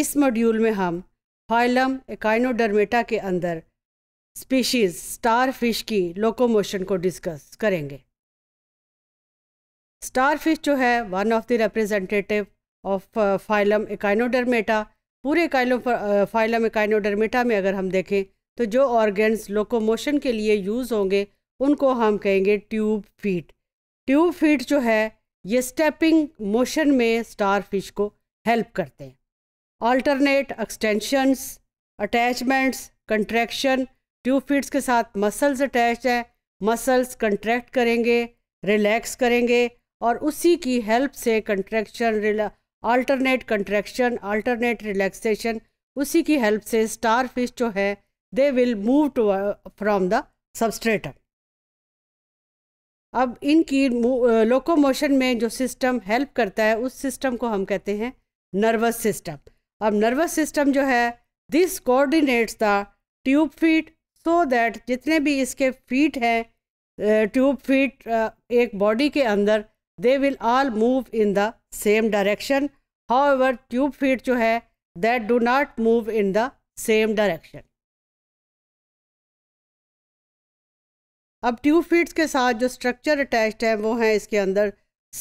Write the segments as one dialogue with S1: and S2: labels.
S1: इस मॉड्यूल में हम फाइलम एकाइनोडर्मेटा के अंदर स्पीशीज स्टार फिश की लोकोमोशन को डिस्कस करेंगे स्टार फिश जो है one of the representative of phylum Echinodermata पूरे काइलो फाइलम uh, एकाइनोडर्मेटा में अगर हम देखें तो जो ऑर्गन्स लोकोमोशन के लिए यूज़ होंगे उनको हम कहेंगे ट्यूब फीट ट्यूब फीट जो है ये स्टेपिंग मोशन में स्टार फिश को हेल्प करते हैं alternate extensions attachments contraction tube feeds के साथ मसल्स अटैच हैं मसल्स कंट्रैक्ट करेंगे रिलैक्स करेंगे और उसी की हेल्प से contraction alternate contraction alternate relaxation उसी की हेल्प से स्टार फिश जो है they will move to from the substratum अब इनकी लोकोमोशन में जो सिस्टम हेल्प करता है उस सिस्टम को हम कहते हैं नर्वस सिस्टम अब नर्वस सिस्टम जो है this coordinates the tube feet so that जितने भी इसके फीट हैं ट्यूब फीट एक बॉडी के अंदर they will all move in the same direction however tube feet जो है that do not move in the same direction अब ट्यूब फीट्स के साथ जो स्ट्रक्चर अटैच्ड है वो हैं इसके अंदर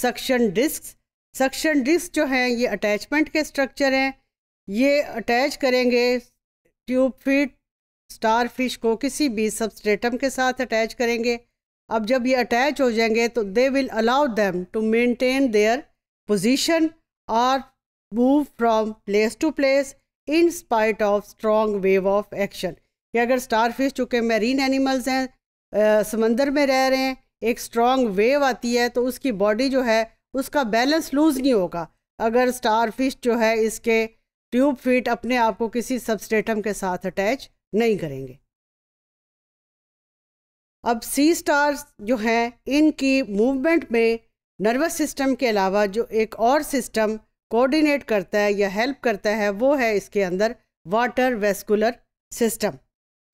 S1: सक्शन डिस्क सक्शन डिस्क जो हैं ये अटैचमेंट के स्ट्रक्चर हैं ये अटैच करेंगे ट्यूब फिट स्टार फिश को किसी भी सबस्ट्रेटम के साथ अटैच करेंगे अब जब ये अटैच हो जाएंगे तो they will allow them to maintain their position और move from place to place in spite of strong wave of action कि अगर स्टार फिश चूँकि मेरीन एनिमल्स हैं समंदर में रह रहे हैं एक स्ट्रॉन्ग वेव आती है तो उसकी बॉडी जो है उसका बैलेंस लूज़ नहीं होगा अगर स्टार फिश जो है इसके ट्यूब फीट अपने आप को किसी सबस्टेटम के साथ अटैच नहीं करेंगे अब सी स्टार्स जो हैं इनकी मूवमेंट में नर्वस सिस्टम के अलावा जो एक और सिस्टम कोऑर्डिनेट करता है या हेल्प करता है वो है इसके अंदर वाटर वेस्कुलर सिस्टम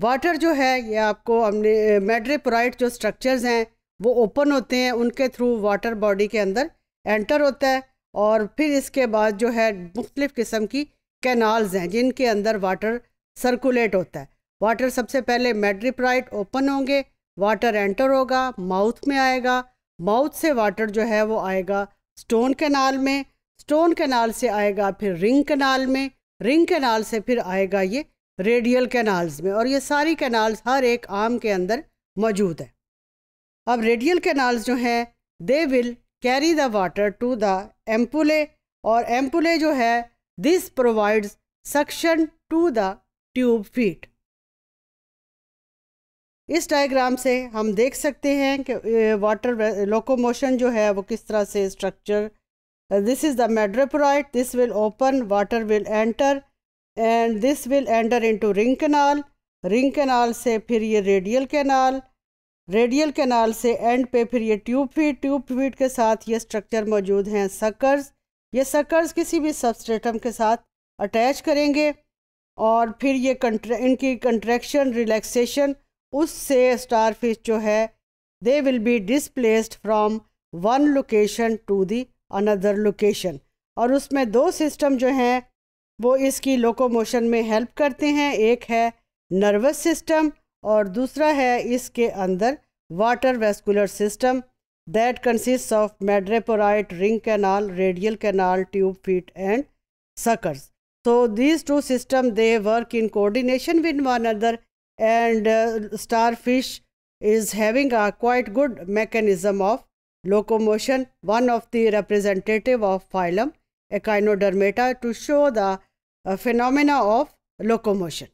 S1: वाटर जो है ये आपको हमने मेड्रेपोराइट जो स्ट्रक्चर्स हैं वो ओपन होते हैं उनके थ्रू वाटर बॉडी के अंदर एंटर होता है और फिर इसके बाद जो है मुख्तलिफ़ किस्म की कैनाल्स हैं जिनके अंदर वाटर सर्कुलेट होता है वाटर सबसे पहले मेड्रिप्राइट ओपन होंगे वाटर एंटर होगा माउथ में आएगा माउथ से वाटर जो है वो आएगा स्टोन कैनाल में स्टोन कैनाल से आएगा फिर रिंग कैनाल में रिंग कैनाल से फिर आएगा ये रेडियल कैनाल्स में और ये सारी कैनाल्स हर एक आम के अंदर मौजूद है अब रेडियल कैनाल्स जो हैं they will carry the water to the ampullae और एम्पुले जो है This provides suction to the tube feet. इस डायग्राम से हम देख सकते हैं कि वाटर लोकोमोशन जो है वो किस तरह से structure this is the madreporite this will open water will enter and this will enter into ring canal ring canal से फिर ये रेडियल कैनाल रेडियल कैनाल से एंड पे फिर ये ट्यूब फीट ट्यूब फीट के साथ ये स्ट्रक्चर मौजूद हैं सकर्स ये सर्कल्स किसी भी सबस्टेटम के साथ अटैच करेंगे और फिर ये कंट्रे इनकी कंट्रैक्शन रिलैक्सेशन उससे स्टारफिश जो है they will be displaced from one location to the another location और उसमें दो सिस्टम जो हैं वो इसकी लोकोमोशन में हेल्प करते हैं एक है नर्वस सिस्टम और दूसरा है इसके अंदर water vascular system that consists of madreporite, ring canal, radial canal, tube feet and suckers. So these two systems they work in coordination with one another and uh, starfish is having a quite good mechanism of locomotion, one of the representative of phylum Echinodermata to show the uh, phenomena of locomotion.